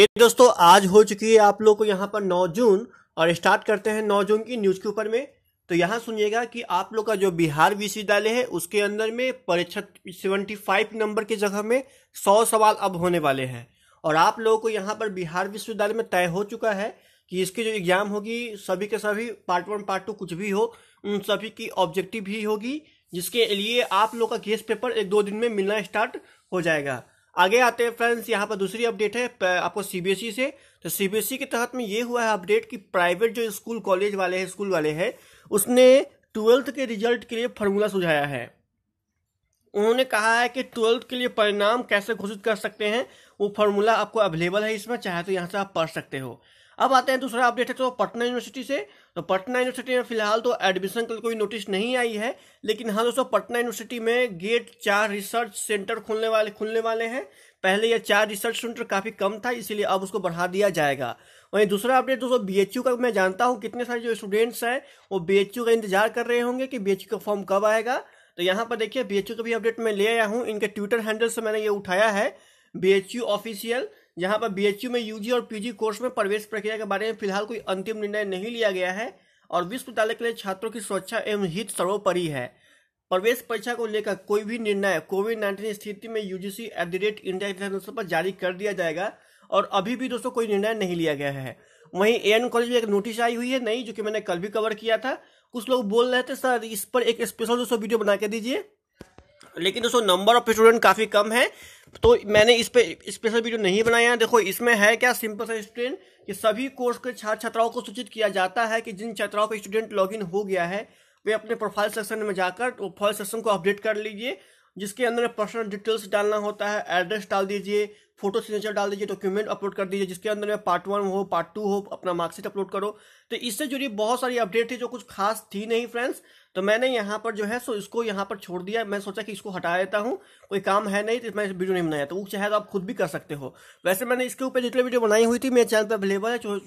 ये दोस्तों आज हो चुकी है आप लोग को यहाँ पर 9 जून और स्टार्ट करते हैं 9 जून की न्यूज के ऊपर में तो यहाँ सुनिएगा कि आप लोग का जो बिहार विश्वविद्यालय है उसके अंदर में परीक्षा 75 नंबर की जगह में 100 सवाल अब होने वाले हैं और आप लोगों को यहाँ पर बिहार विश्वविद्यालय में तय हो चुका है कि इसकी जो एग्जाम होगी सभी के सभी पार्ट वन पार्ट टू कुछ भी हो उन सभी की ऑब्जेक्टिव ही होगी जिसके लिए आप लोग का गेस्ट पेपर एक दो दिन में मिलना स्टार्ट हो जाएगा आगे आते हैं फ्रेंड्स यहाँ पर दूसरी अपडेट है आपको सीबीएसई e से तो सीबीएसई e के तहत में ये हुआ है अपडेट कि प्राइवेट जो स्कूल कॉलेज वाले हैं स्कूल वाले हैं उसने ट्वेल्थ के रिजल्ट के लिए फार्मूला सुझाया है उन्होंने कहा है कि ट्वेल्थ के लिए परिणाम कैसे घोषित कर सकते हैं वो फार्मूला आपको अवेलेबल है इसमें चाहे तो यहाँ से आप पढ़ सकते हो अब आते हैं दूसरा अपडेट है तो पटना यूनिवर्सिटी से तो पटना यूनिवर्सिटी में फिलहाल तो एडमिशन का कोई नोटिस नहीं आई है लेकिन हाँ दोस्तों पटना यूनिवर्सिटी में गेट चार रिसर्च सेंटर खोलने वाले खुलने वाले हैं पहले यह चार रिसर्च सेंटर काफ़ी कम था इसीलिए अब उसको बढ़ा दिया जाएगा वहीं दूसरा अपडेट दोस्तों बी एच यू का मैं जानता हूँ कितने सारे जो स्टूडेंट्स हैं वो बी एच यू का इंतजार कर रहे होंगे कि बी एच यू का फॉर्म कब आएगा तो यहाँ पर देखिए बी एच यू का भी अपडेट मैं ले आया हूँ इनके ट्विटर हैंडल से मैंने ये उठाया है बी एच यू ऑफिशियल जहां पर बीएचयू में यूजी और पीजी कोर्स में प्रवेश प्रक्रिया के बारे में फिलहाल कोई अंतिम निर्णय नहीं लिया गया है और विश्वविद्यालय के लिए छात्रों की सुरक्षा एवं हित सर्वोपरि है प्रवेश परीक्षा को लेकर कोई भी निर्णय कोविड नाइन्टीन स्थिति में UGC at the rate India international पर जारी कर दिया जाएगा और अभी भी दोस्तों कोई निर्णय नहीं लिया गया है वहीं एन कॉलेज में एक नोटिस आई हुई है नई जो कि मैंने कल भी कवर किया था कुछ लोग बोल रहे थे सर इस पर एक स्पेशल दोस्तों वीडियो बना के दीजिए लेकिन दोस्तों नंबर ऑफ स्टूडेंट काफ़ी कम है तो मैंने इस पर स्पेशल वीडियो नहीं बनाया है देखो इसमें है क्या सिंपल सा स्टूडेंट कि सभी कोर्स के छात्र छात्राओं को सूचित किया जाता है कि जिन छात्राओं का स्टूडेंट लॉगिन हो गया है वे अपने प्रोफाइल सेक्शन में जाकर प्रोफाइल सेक्शन को अपडेट कर लीजिए जिसके अंदर पर्सनल डिटेल्स डालना होता है एड्रेस डाल दीजिए फोटो सिग्नेचर डाल दीजिए डॉक्यूमेंट अपलोड कर दीजिए जिसके अंदर में पार्ट वन हो पार्ट टू हो अपना मार्कशीट अपलोड करो तो इससे जुड़ी बहुत सारी अपडेट थी जो कुछ खास थी नहीं फ्रेंड्स तो मैंने यहाँ पर जो है सो इसको यहाँ पर छोड़ दिया मैं सोचा कि इसको हटा देता हूँ कोई काम है नहीं तो मैं वीडियो नहीं बनाया तो वो चाहे तो आप खुद भी कर सकते हो वैसे मैंने इसके ऊपर जितने वीडियो बनाई हुई थी मेरे चैनल पर अवेलेबल है जो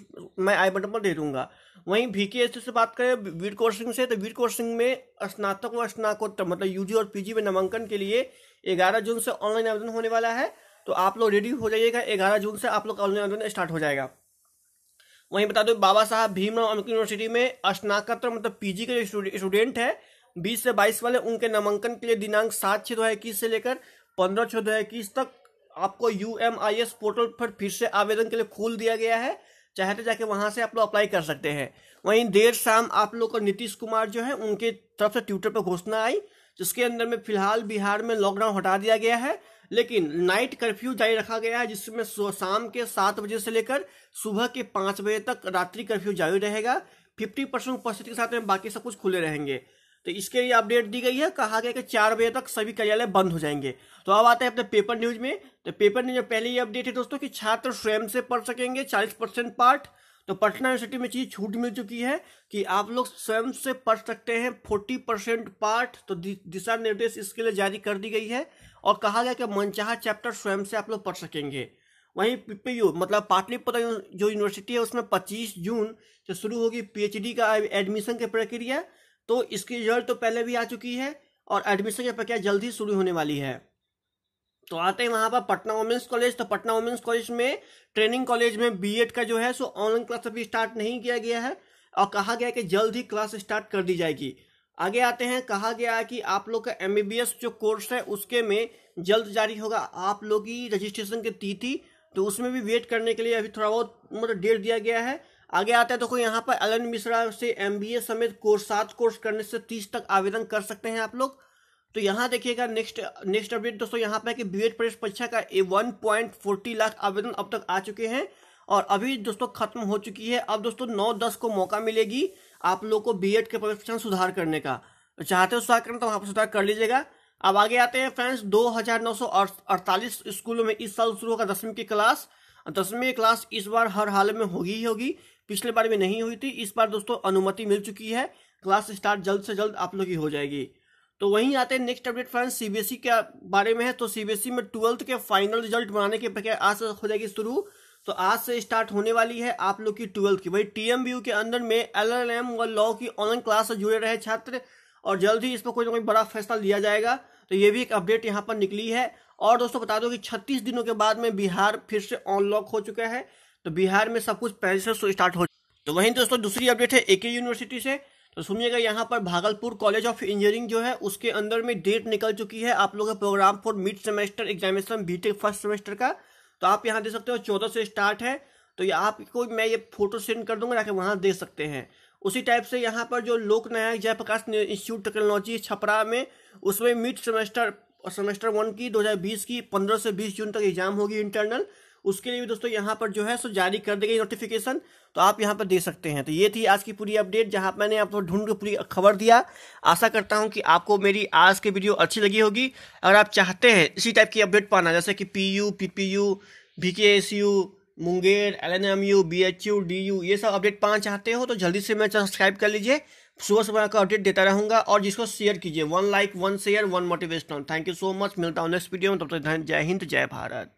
मैं आई बटन पर दे दूंगा वहीं भी के से बात करें वीर कोर्सिंग से तो वीर कोर्सिंग में स्नातक व स्नाकोत्तर मतलब यूजी और पीजी में नामांकन के लिए ग्यारह जून से ऑनलाइन आवेदन होने वाला है तो आप लोग रेडी हो जाइएगा ग्यारह जून से आप लोग का ऑनलाइन आवेदन स्टार्ट हो जाएगा वहीं बता दो बाबा साहब भीमराव अम्बेडकर यूनिवर्सिटी में स्नातकोत्तर मतलब पीजी के जो स्टूडेंट है बीस से बाईस वाले उनके नामांकन के लिए दिनांक सात छः दो हज़ार इक्कीस से लेकर पंद्रह छः दो हज़ार इक्कीस तक आपको U M I S portal पर फिर से आवेदन के लिए खोल दिया गया है चाहे तो जाके वहाँ से आप लोग अप्लाई कर सकते हैं वहीं देर शाम आप लोग को नीतीश कुमार जो है उनके तरफ से ट्विटर पर घोषणा आई जिसके अंदर में फिलहाल बिहार में लॉकडाउन हटा दिया गया है लेकिन नाइट कर्फ्यू जारी रखा गया है जिसमें शाम के सात बजे से लेकर सुबह के पांच बजे तक रात्रि कर्फ्यू जारी रहेगा फिफ्टी परसेंट उपस्थिति के साथ में बाकी सब कुछ खुले रहेंगे तो इसके लिए अपडेट दी गई है कहा गया कि चार बजे तक सभी कार्यालय बंद हो जाएंगे तो अब आते हैं अपने पेपर न्यूज में तो पेपर न्यूज में पहले ये अपडेट है दोस्तों कि छात्र स्वयं से पढ़ सकेंगे चालीस परसेंट पार्ट तो पटना यूनिवर्सिटी में चीज़ छूट मिल चुकी है कि आप लोग स्वयं से पढ़ सकते हैं फोर्टी परसेंट पार्ट तो दिशा निर्देश इसके लिए जारी कर दी गई है और कहा गया कि मनचाहा चैप्टर स्वयं से आप लोग पढ़ सकेंगे वहीं पीपीयू मतलब पाटलिपुत्र जो यूनिवर्सिटी है उसमें 25 जून से शुरू होगी पीएचडी का एडमिशन की प्रक्रिया तो इसकी रिजल्ट तो पहले भी आ चुकी है और एडमिशन की प्रक्रिया जल्द ही शुरू होने वाली है तो आते हैं वहां पर पटना वुमेंस कॉलेज तो पटना वुमेंस कॉलेज में ट्रेनिंग कॉलेज में बीएड का जो है सो ऑनलाइन क्लास अभी स्टार्ट नहीं किया गया है और कहा गया कि जल्द ही क्लास स्टार्ट कर दी जाएगी आगे आते हैं कहा गया है कि आप लोग का एम जो कोर्स है उसके में जल्द जारी होगा आप लोग की रजिस्ट्रेशन की तिथि तो उसमें भी वेट करने के लिए अभी थोड़ा बहुत मतलब डेट दिया गया है आगे आता है देखो तो यहाँ पर अलन मिश्रा से एम समेत कोर्स सात कोर्स करने से तीस तक आवेदन कर सकते हैं आप लोग तो यहाँ देखिएगा नेक्स्ट नेक्स्ट अपडेट दोस्तों यहाँ पे बी एड प्रवेश परीक्षा का ए वन पॉइंट फोर्टी लाख आवेदन अब तक आ चुके हैं और अभी दोस्तों खत्म हो चुकी है अब दोस्तों नौ दस को मौका मिलेगी आप लोग को एड के प्रवेश सुधार करने का तो चाहते हो सुधार करना तो वहाँ पर सुधार कर लीजिएगा अब आगे आते हैं फ्रेंड्स अड़तालीस स्कूलों में इस साल शुरू होगा दसवीं की क्लास दसवीं क्लास इस बार हर हाल में होगी ही होगी पिछले बार में नहीं हुई थी इस बार दोस्तों अनुमति मिल चुकी है क्लास स्टार्ट जल्द से जल्द आप लोग की हो जाएगी तो वहीं आते हैं नेक्स्ट अपडेट फ्रेंड्स सीबीएसई के बारे में है तो सीबीएसई e में ट्वेल्थ के फाइनल रिजल्ट बनाने की प्रक्रिया आज से हो जाएगी शुरू तो आज से स्टार्ट होने वाली है आप लोग की ट्वेल्थ की वही टीएमबीयू के अंदर में एलएलएम व लॉ की ऑनलाइन क्लास से जुड़े रहे छात्र और जल्द ही इस पर कोई ना कोई बड़ा फैसला लिया जाएगा तो ये भी एक अपडेट यहाँ पर निकली है और दोस्तों बता दो कि छत्तीस दिनों के बाद में बिहार फिर से अनलॉक हो चुका है तो बिहार में सब कुछ पहले से स्टार्ट हो तो वहीं दोस्तों दूसरी अपडेट है एक यूनिवर्सिटी से तो सुनिएगा यहाँ पर भागलपुर कॉलेज ऑफ इंजीनियरिंग जो है उसके अंदर में डेट निकल चुकी है आप लोगों का program for mid semester examination B Tech first semester का तो आप यहाँ देख सकते हो चौदह से स्टार्ट है तो ये आपको मैं ये फोटो सेंड कर दूंगा ताकि वहाँ देख सकते हैं उसी टाइप से यहाँ पर जो लोक नायक जयप्रकाश इंस्टीट्यूट टेक्नोलॉजी छपरा में उसमें मिड सेमेस्टर सेमेस्टर वन की 2020 की 15 से 20 जून तक एग्जाम होगी इंटरनल उसके लिए भी दोस्तों यहाँ पर जो है सो जारी कर दी गई नोटिफिकेशन तो आप यहाँ पर देख सकते हैं तो ये थी आज की पूरी अपडेट जहाँ मैंने आपको ढूंढ पूरी खबर दिया आशा करता हूँ कि आपको मेरी आज की वीडियो अच्छी लगी होगी अगर आप चाहते हैं इसी टाइप की अपडेट पाना जैसे कि P U P P U V K S U Munger L N M U B H U D U ये सब अपडेट पाना चाहते हो तो जल्दी से मैं सब्सक्राइब कर लीजिए सुबह सुबह का अपडेट देता रहूंगा और जिसको शेयर कीजिए one like one share one motivational thank you so much मिलता हूँ नेक्स्ट वीडियो में तब तक जय हिंद जय भारत